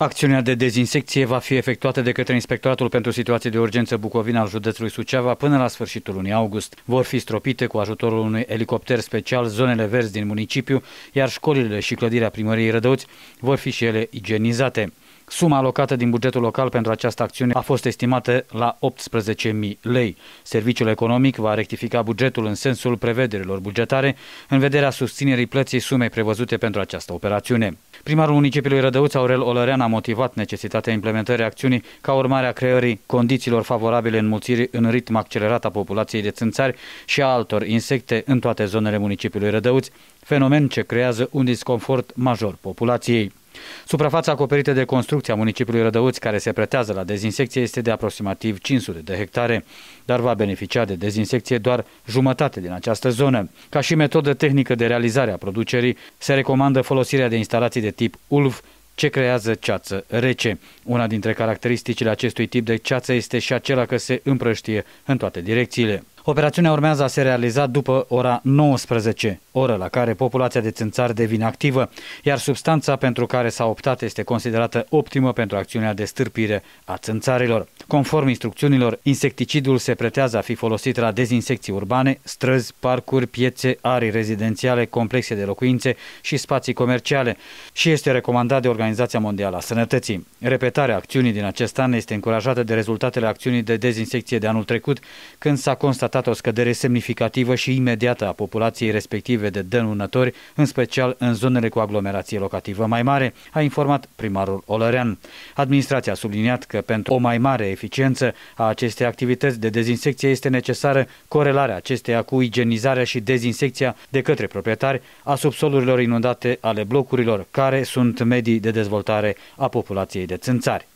Acțiunea de dezinsecție va fi efectuată de către Inspectoratul pentru Situații de Urgență Bucovina al județului Suceava până la sfârșitul lunii august. Vor fi stropite cu ajutorul unui elicopter special zonele verzi din municipiu, iar școlile și clădirea primăriei Rădăuți vor fi și ele igienizate. Suma alocată din bugetul local pentru această acțiune a fost estimată la 18.000 lei. Serviciul economic va rectifica bugetul în sensul prevederilor bugetare în vederea susținerii plății sumei prevăzute pentru această operațiune. Primarul municipiului Rădăuț, Aurel Olărean, a motivat necesitatea implementării acțiunii ca urmare a creării condițiilor favorabile înmulțirii în ritm accelerat a populației de țânțari și a altor insecte în toate zonele municipiului Rădăuț, fenomen ce creează un disconfort major populației. Suprafața acoperită de construcția municipiului Rădăuți, care se pretează la dezinsecție, este de aproximativ 500 de hectare, dar va beneficia de dezinsecție doar jumătate din această zonă. Ca și metodă tehnică de realizare a producerii, se recomandă folosirea de instalații de tip ULV, ce creează ceață rece. Una dintre caracteristicile acestui tip de ceață este și acela că se împrăștie în toate direcțiile. Operațiunea urmează a se realiza după ora 19 oră la care populația de țânțari devine activă, iar substanța pentru care s-a optat este considerată optimă pentru acțiunea de stârpire a țânțarilor. Conform instrucțiunilor, insecticidul se pretează a fi folosit la dezinsecții urbane, străzi, parcuri, piețe, arii rezidențiale, complexe de locuințe și spații comerciale și este recomandat de Organizația Mondială a Sănătății. Repetarea acțiunii din acest an este încurajată de rezultatele acțiunii de dezinsecție de anul trecut, când s-a constatat o scădere semnificativă și imediată a populației respective grave de denunători, în special în zonele cu aglomerație locativă mai mare, a informat primarul Olărean. Administrația a subliniat că pentru o mai mare eficiență a acestei activități de dezinsecție este necesară corelarea acesteia cu igienizarea și dezinsecția de către proprietari a subsolurilor inundate ale blocurilor, care sunt medii de dezvoltare a populației de țânțari.